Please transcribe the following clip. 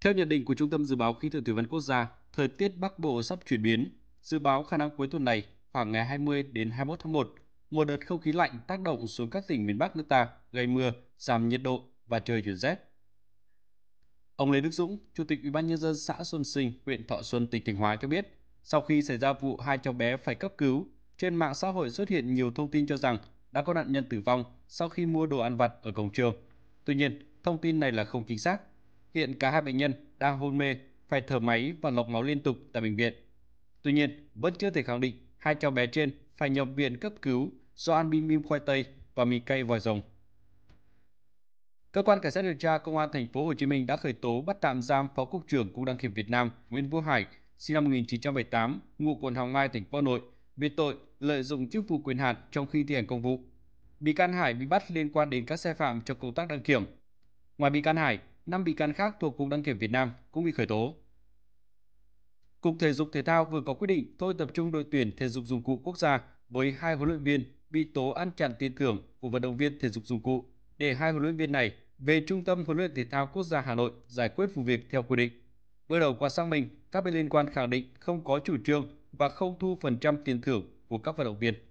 Theo nhận định của Trung tâm Dự báo Khí tượng Thủy văn Quốc gia, thời tiết Bắc Bộ sắp chuyển biến. Dự báo khả năng cuối tuần này, khoảng ngày 20 đến 21 tháng 1, một đợt không khí lạnh tác động xuống các tỉnh miền Bắc nước ta, gây mưa, giảm nhiệt độ và trời chuyển rét. Ông Lê Đức Dũng, Chủ tịch Ủy ban nhân dân xã Xuân Sinh, huyện Thọ Xuân, tỉnh Thanh Hóa cho biết, sau khi xảy ra vụ hai cháu bé phải cấp cứu, trên mạng xã hội xuất hiện nhiều thông tin cho rằng đã có nạn nhân tử vong sau khi mua đồ ăn vặt ở cổng trường. Tuy nhiên, thông tin này là không chính xác Hiện cả hai bệnh nhân đang hôn mê, phải thở máy và lọc máu liên tục tại bệnh viện. Tuy nhiên, vẫn chưa thể khẳng định hai cháu bé trên phải nhập viện cấp cứu do ăn bim bim khoai tây và mì cay vòi rồng. Cơ quan cảnh sát điều tra công an thành phố Hồ Chí Minh đã khởi tố bắt tạm giam Phó cục trưởng Cục Đăng kiểm Việt Nam Nguyễn Vũ Hải, sinh năm 1978, ngụ quận Hoàng Mai, thành phố Hà Nội, về tội lợi dụng chức vụ quyền hạn trong khi thi hành công vụ. Bị can Hải bị bắt liên quan đến các sai phạm trong công tác đăng kiểm. Ngoài bị can Hải, 5 bị can khác thuộc Cục Đăng kiểm Việt Nam cũng bị khởi tố. Cục Thể dục Thể thao vừa có quyết định thôi tập trung đội tuyển thể dục dụng cụ quốc gia với hai huấn luyện viên bị tố ăn chặn tiền thưởng của vận động viên thể dục dụng cụ để hai huấn luyện viên này về Trung tâm huấn luyện thể thao quốc gia Hà Nội giải quyết vụ việc theo quy định. Bước đầu qua xác minh, các bên liên quan khẳng định không có chủ trương và không thu phần trăm tiền thưởng của các vận động viên.